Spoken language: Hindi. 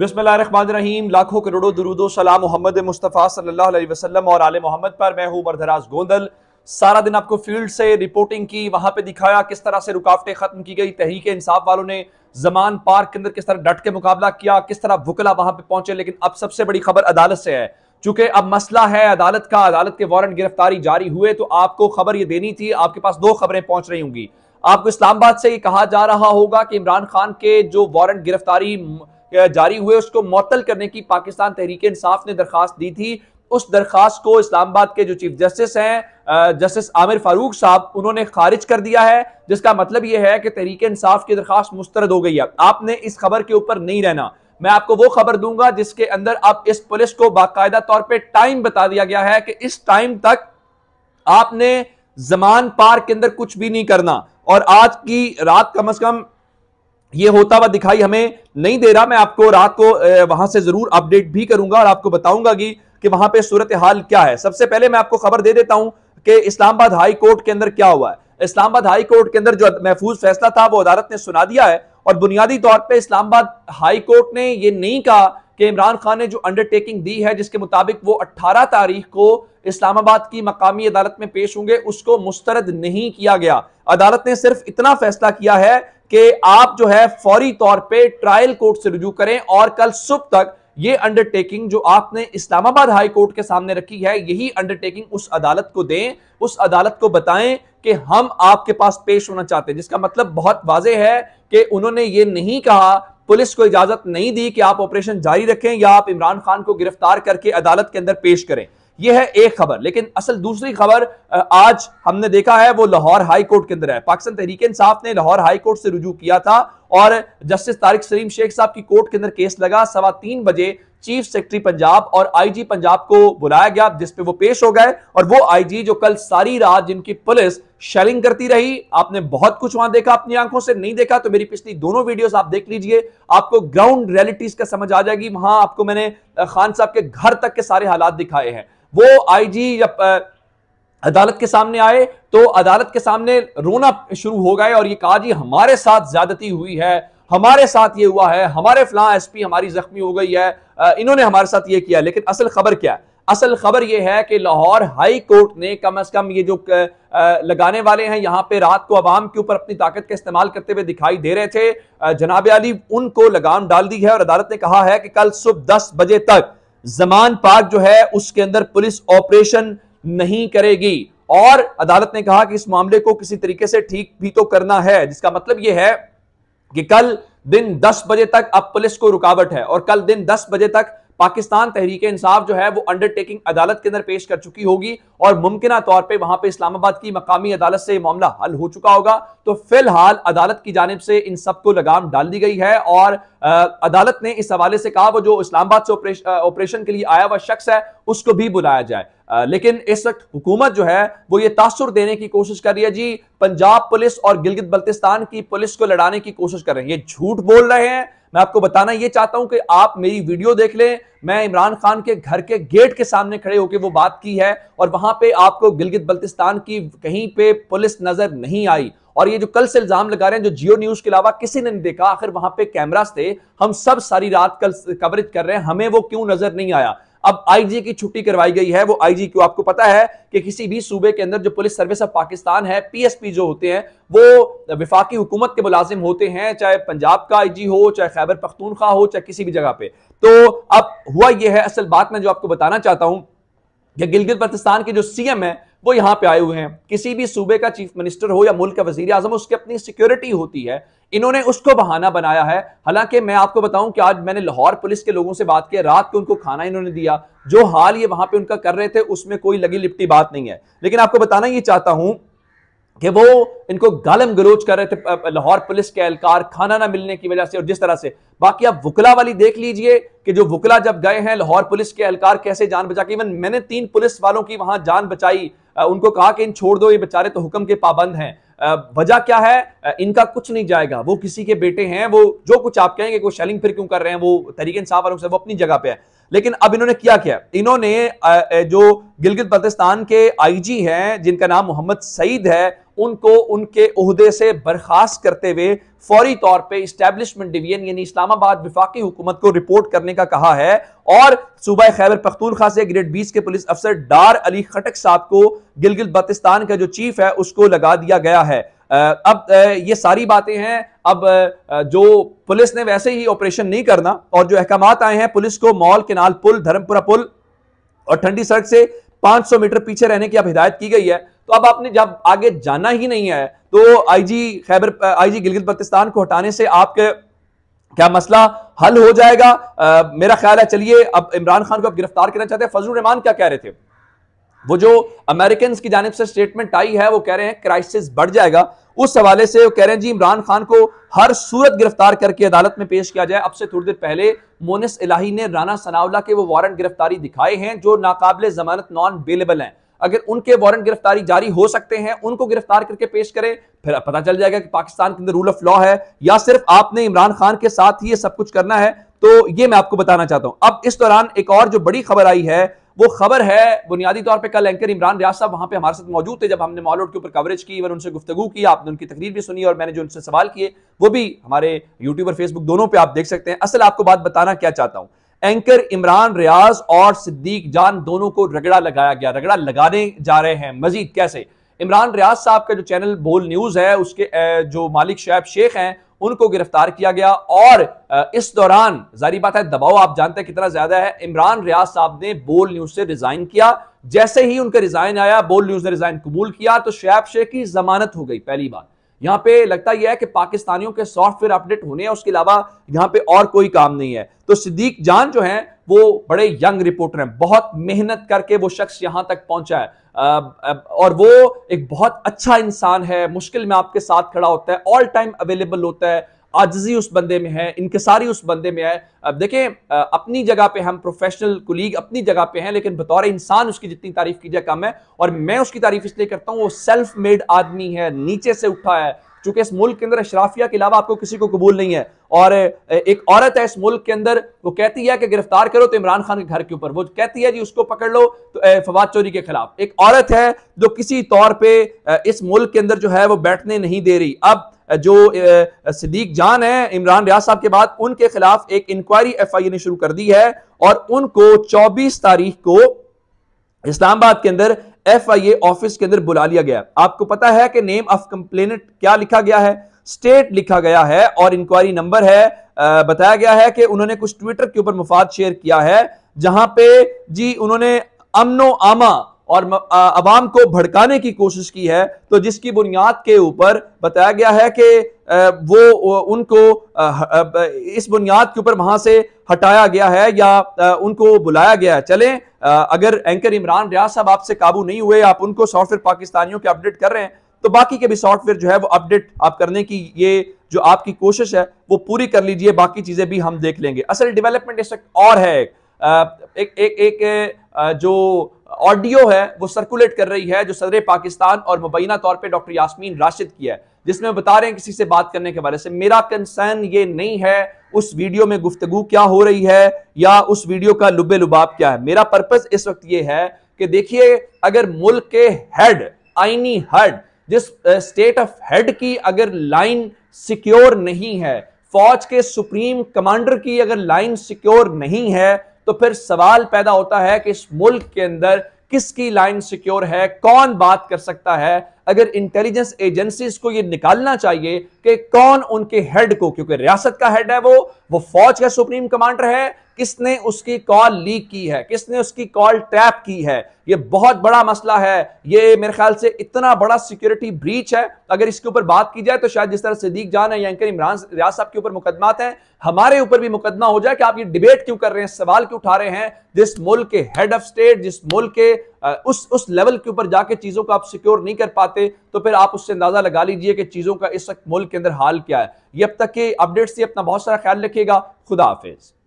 बिसमीम लाखों करोड़ों दरूदो सलाम मोहम्मद मुस्तफ़ा सल्लल्लाहु अलैहि वसल्लम और आले मोहम्मद पर मैं हूं मरदराज गोंदल सारा दिन आपको फील्ड से रिपोर्टिंग की वहां पे दिखाया किस तरह से रुकावटें खत्म की गई तहरीक इंसाफ वालों ने जमान पार्क के अंदर किस तरह डट के मुकाबला किया किस तरह वकला वहां पर पहुंचे लेकिन अब सबसे बड़ी खबर अदालत से है चूंकि अब मसला है अदालत का अदालत के वारंट गिरफ्तारी जारी हुए तो आपको खबर ये देनी थी आपके पास दो खबरें पहुंच रही होंगी आपको इस्लामाबाद से ये कहा जा रहा होगा कि इमरान खान के जो वारंट गिरफ्तारी जारी हुए उसको मअतल करने की पाकिस्तान तहरीक इंसाफ ने दरखास्त दी थी उस दरखास्त को इस्लामाबाद के जो चीफ जस्टिस हैं जस्टिस आमिर फारूक साहब उन्होंने खारिज कर दिया है जिसका मतलब यह है कि तहरीक इंसाफ की दरखास्त मुस्तरद हो गई है आपने इस खबर के ऊपर नहीं रहना मैं आपको वो खबर दूंगा जिसके अंदर अब इस पुलिस को बाकायदा तौर पर टाइम बता दिया गया है कि इस टाइम तक आपने जमान पार के अंदर कुछ भी नहीं करना और आज की रात कम अज कम ये होता हुआ दिखाई हमें नहीं दे रहा मैं आपको रात को वहां से जरूर अपडेट भी करूंगा और आपको बताऊंगा कि कि वहां पे सूरत हाल क्या है सबसे पहले मैं आपको खबर दे देता हूं कि इस्लामाबाद हाई कोर्ट के अंदर क्या हुआ है इस्लामाबाद हाई कोर्ट के अंदर जो महफूज फैसला था वो अदालत ने सुना दिया है और बुनियादी तौर पर इस्लामाबाद हाई कोर्ट ने यह नहीं कहा कि इमरान खान ने जो अंडरटेकिंग दी है जिसके मुताबिक वो अट्ठारह तारीख को इस्लामाबाद की मकामी अदालत में पेश होंगे उसको मुस्तरद नहीं किया गया अदालत ने सिर्फ इतना फैसला किया है कि आप जो है फौरी तौर पे ट्रायल कोर्ट से रुजू करें और कल सुबह तक ये अंडरटेकिंग जो आपने इस्लामाबाद हाई कोर्ट के सामने रखी है यही अंडरटेकिंग उस अदालत को दें उस अदालत को बताएं कि हम आपके पास पेश होना चाहते हैं जिसका मतलब बहुत वाजे है कि उन्होंने ये नहीं कहा पुलिस को इजाजत नहीं दी कि आप ऑपरेशन जारी रखें या आप इमरान खान को गिरफ्तार करके अदालत के अंदर पेश करें यह है एक खबर लेकिन असल दूसरी खबर आज हमने देखा है वो लाहौर हाई कोर्ट के अंदर है पाकिस्तान तहरीक इंसाफ ने लाहौर हाई कोर्ट से रुजू किया था और जस्टिस तारिक सलीम शेख साहब की कोर्ट के अंदर केस लगा सवा तीन बजे चीफ सेक्रेटरी पंजाब और आईजी पंजाब को बुलाया गया जिसपे वो पेश हो गए और वो आईजी जो कल सारी रात जिनकी पुलिस शेलिंग करती रही आपने बहुत कुछ वहां देखा अपनी आंखों से नहीं देखा तो मेरी पिछली दोनों वीडियोस आप देख लीजिए आपको ग्राउंड रियलिटीज का समझ आ जाएगी वहां आपको मैंने खान साहब के घर तक के सारे हालात दिखाए हैं वो आईजी जब अदालत के सामने आए तो अदालत के सामने रोना शुरू हो गए और ये कहा जी हमारे साथ ज्यादती हुई है हमारे साथ ये हुआ है हमारे फलां एसपी हमारी जख्मी हो गई है इन्होंने हमारे साथ ये किया लेकिन असल खबर क्या है असल खबर यह है कि लाहौर हाई कोर्ट ने कम अज कम ये जो लगाने वाले हैं यहां पे रात को आवाम के ऊपर अपनी ताकत का इस्तेमाल करते हुए दिखाई दे रहे थे जनाब अली उनको लगाम डाल दी है और अदालत ने कहा है कि कल सुबह दस बजे तक जमान पार्क जो है उसके अंदर पुलिस ऑपरेशन नहीं करेगी और अदालत ने कहा कि इस मामले को किसी तरीके से ठीक भी तो करना है जिसका मतलब यह है कि कल दिन 10 बजे तक अब पुलिस को रुकावट है और कल दिन 10 बजे तक पाकिस्तान तहरीक इंसाफ जो है वो अंडरटेकिंग अदालत के अंदर पेश कर चुकी होगी और मुमकिन तौर पर वहां पर इस्लामाबाद की मकामी अदालत से मामला हल हो चुका होगा तो फिलहाल अदालत की जानब से इन सबको लगाम डाल दी गई है और अदालत ने इस हवाले से कहा वो जो इस्लामाबाद से ऑपरेशन के लिए आया हुआ शख्स है उसको भी बुलाया जाए आ, लेकिन इस वक्त हुकूमत जो है वो ये तासर देने की कोशिश कर रही है जी पंजाब पुलिस और गिलगित बल्तिस्तान की पुलिस को लड़ाने की कोशिश कर रहे हैं ये झूठ बोल रहे हैं मैं आपको बताना ये चाहता हूं कि आप मेरी वीडियो देख लें मैं इमरान खान के घर के गेट के सामने खड़े होकर वो बात की है और वहां पे आपको गिलगित बल्तिस्तान की कहीं पे पुलिस नजर नहीं आई और ये जो कल से इल्जाम लगा रहे हैं जो जियो न्यूज के अलावा किसी ने नहीं देखा आखिर वहां पे कैमरास थे हम सब सारी रात कल कवरेज कर रहे हैं हमें वो क्यों नजर नहीं आया अब आईजी की छुट्टी करवाई गई है वो आईजी क्यों आपको पता है कि किसी भी सूबे के अंदर जो पुलिस सर्विस ऑफ पाकिस्तान है पीएसपी जो होते हैं वो विफाकी हुकूमत के मुलाजिम होते हैं चाहे पंजाब का आईजी हो चाहे खैबर पख्तूनखा हो चाहे किसी भी जगह पे तो अब हुआ यह है असल बात मैं जो आपको बताना चाहता हूं कि गिलगित बल्तिस्तान के जो सीएम है वो यहां पे आए हुए हैं किसी भी सूबे का चीफ मिनिस्टर हो या मुल्क का वजीर आजम उसकी अपनी सिक्योरिटी होती है इन्होंने उसको बहाना बनाया है हालांकि मैं आपको बताऊं कि आज मैंने लाहौर पुलिस के लोगों से बात की रात को उनको खाना इन्होंने दिया जो हाल ये वहां पर उनका कर रहे थे उसमें कोई लगी लिपटी बात नहीं है लेकिन आपको बताना ये चाहता हूं कि वो इनको गालम गलोच कर रहे थे लाहौर पुलिस के एहलकार खाना ना मिलने की वजह से और जिस तरह से बाकी आप वकला वाली देख लीजिए कि जो वकला जब गए हैं लाहौर पुलिस के एहलकार कैसे जान बचा के इवन मैंने तीन पुलिस वालों की वहां जान बचाई उनको कहा कि इन छोड़ दो ये बेचारे तो हुक्म के पाबंद हैं वजह क्या है इनका कुछ नहीं जाएगा वो किसी के बेटे हैं वो जो कुछ आप कहेंगे वो शेलिंग फिर क्यों कर रहे हैं वो तरीके इंसाफ और वो अपनी जगह पे है लेकिन अब इन्होंने क्या किया इन्होंने जो गिलगित बल्तिस्तान के आईजी हैं जिनका नाम मोहम्मद सईद है उनको उनके उहदे से बर्खास्त करते हुए फौरी तौर पे इस्टेब्लिशमेंट डिवीजन यानी इस्लामाबाद विफाकी हुकूमत को रिपोर्ट करने का कहा है और सूबह खैबर पख्तूनखा से ग्रेड बीस के पुलिस अफसर डार अली खटक साहब को गिलगिल बतिस्तान का जो चीफ है उसको लगा दिया गया है अब ये सारी बातें हैं अब जो पुलिस ने वैसे ही ऑपरेशन नहीं करना और जो अहकाम आए हैं पुलिस को मॉल केनाल पुल धर्मपुरा पुल और ठंडी सड़क से 500 मीटर पीछे रहने की अब हिदायत की गई है तो अब आपने जब आगे जाना ही नहीं है तो आईजी खैबर आईजी गिलगित बल्तिस्तान को हटाने से आपके क्या मसला हल हो जाएगा आ, मेरा ख्याल है चलिए अब इमरान खान को अब गिरफ्तार करना चाहते हैं फजल रहमान क्या कह रहे थे वो जो अमेरिकन की जानब से स्टेटमेंट आई है वो कह रहे हैं क्राइसिस बढ़ जाएगा उस हवाले से वो कह रहे हैं जी इमरान खान को हर सूरत गिरफ्तार करके अदालत में पेश किया जाए अब से थोड़ी देर पहले मोनिस इलाही ने राना सनावला के वो वारंट गिरफ्तारी दिखाए हैं जो नाकाबले जमानत नॉन बेलेबल हैं अगर उनके वारंट गिरफ्तारी जारी हो सकते हैं उनको गिरफ्तार करके पेश करें फिर पता चल जाएगा कि पाकिस्तान के अंदर रूल ऑफ लॉ है या सिर्फ आपने इमरान खान के साथ ही ये सब कुछ करना है तो ये मैं आपको बताना चाहता हूं अब इस दौरान एक और जो बड़ी खबर आई है वो खबर है बुनियादी तौर पर कल एंकर इमरान रियाज साहब वहां पे हमारे साथ मौजूद थे जब हमने मॉलोड के ऊपर कवरेज की इवन उनसे गुफ्तु की आपने उनकी तकरीर भी सुनी और मैंने जो उनसे सवाल किए वो भी हमारे यूट्यूब और फेसबुक दोनों पर आप देख सकते हैं असल आपको बात बताना क्या चाहता हूँ एंकर इमरान रियाज और सिद्दीक जान दोनों को रगड़ा लगाया गया रगड़ा लगाने जा रहे हैं मजीद कैसे इमरान रियाज साहब का जो चैनल बोल न्यूज है उसके जो मालिक शैब शेख हैं उनको गिरफ्तार किया गया और इस दौरान जारी बात है दबाव आप जानते हैं कितना ज्यादा है इमरान रियाज साहब ने बोल न्यूज से रिजाइन किया जैसे ही उनका रिजाइन आया बोल न्यूज ने रिजाइन कबूल किया तो शैब शेख की जमानत हो गई पहली बार यहां पे लगता यह है कि पाकिस्तानियों के सॉफ्टवेयर अपडेट होने हैं उसके अलावा यहां पे और कोई काम नहीं है तो सिद्दीक जान जो है वो बड़े यंग रिपोर्टर हैं बहुत मेहनत करके वो शख्स यहां तक पहुंचा है और वो एक बहुत अच्छा इंसान है मुश्किल में आपके साथ खड़ा होता है ऑल टाइम अवेलेबल होता है आजजी उस बंदे में है इनकसारी उस बंदे में है अब देखें अपनी जगह पे हम प्रोफेशनल कुलीग अपनी जगह पे हैं लेकिन बतौर इंसान उसकी जितनी तारीफ की जाए कम है और मैं उसकी तारीफ इसलिए करता हूँ वो सेल्फ मेड आदमी है नीचे से उठा है चूंकि इस मुल्क के अंदर अशराफिया के अलावा आपको किसी को कबूल नहीं है और एक औरत है इस मुल्क के अंदर वो कहती है कि गिरफ्तार करो तो इमरान खान के घर के ऊपर वो कहती है जी उसको पकड़ लो तो फवाद चोरी के खिलाफ एक औरत है जो किसी तौर पर इस मुल्क के अंदर जो है वो बैठने नहीं दे रही अब जो सदीक जान है इमरान रियाज साहब के बाद उनके खिलाफ एक इंक्वायरी एफ आई ए ने शुरू कर दी है और उनको चौबीस तारीख को इस्लामाबाद के अंदर एफआईए ऑफिस के अंदर बुला लिया गया आपको पता है कि नेम ऑफ कंप्लेनेंट क्या लिखा गया है स्टेट लिखा गया है और इंक्वायरी नंबर है आ, बताया गया है कि उन्होंने कुछ ट्विटर के ऊपर मुफाद शेयर किया है जहां पे जी उन्होंने अमनो आमा और आवाम को भड़काने की कोशिश की है तो जिसकी बुनियाद के ऊपर बताया गया है कि वो उनको इस बुनियाद के ऊपर वहां से हटाया गया है या उनको बुलाया गया है चलें अगर एंकर इमरान रियाज साहब आपसे काबू नहीं हुए आप उनको सॉफ्टवेयर पाकिस्तानियों के अपडेट कर रहे हैं तो बाकी के भी सॉफ्टवेयर जो है वो अपडेट आप करने की ये जो आपकी कोशिश है वो पूरी कर लीजिए बाकी चीजें भी हम देख लेंगे असल डेवलपमेंट इस और है एक एक, एक, एक जो ऑडियो है वो सर्कुलेट कर रही है जो सदर पाकिस्तान और मुबैना तौर पे डॉक्टर यास्मीन राशिद की है जिसमें बता रहे हैं किसी से बात करने के बारे से मेरा कंसर्न ये नहीं है उस वीडियो में गुफ्तगु क्या हो रही है या उस वीडियो का लुबे लुबाब क्या है मेरा पर्पज इस वक्त ये है कि देखिए अगर मुल्क के हेड आईनी हेड जिस स्टेट ऑफ हेड की अगर लाइन सिक्योर नहीं है फौज के सुप्रीम कमांडर की अगर लाइन सिक्योर नहीं है तो फिर सवाल पैदा होता है कि इस मुल्क के अंदर किसकी लाइन सिक्योर है कौन बात कर सकता है अगर इंटेलिजेंस एजेंसीज को ये निकालना चाहिए कि कौन उनके हेड को क्योंकि रियासत का हेड है वो वो फौज का सुप्रीम कमांडर है किसने उसकी कॉल लीक की है किसने उसकी कॉल टैप की है ये बहुत बड़ा मसला है ये मेरे ख्याल से इतना बड़ा सिक्योरिटी ब्रीच है अगर इसके ऊपर बात की जाए तो शायद जिस तरह सिद्दीक जान है या एंकर इमरान रियाज साहब के ऊपर मुकदमा हैं हमारे ऊपर भी मुकदमा हो जाए कि आप ये डिबेट क्यों कर रहे हैं सवाल क्यों उठा रहे हैं जिस मुल्क के हेड ऑफ स्टेट जिस मुल्क के उस उस लेवल के ऊपर जाके चीज़ों को आप सिक्योर नहीं कर पाते तो फिर आप उससे अंदाज़ा लगा लीजिए कि चीज़ों का इस वक्त मुल्क के अंदर हाल क्या है ये अब तक के अपडेट्स से अपना बहुत सारा ख्याल रखिएगा खुदा हाफिज़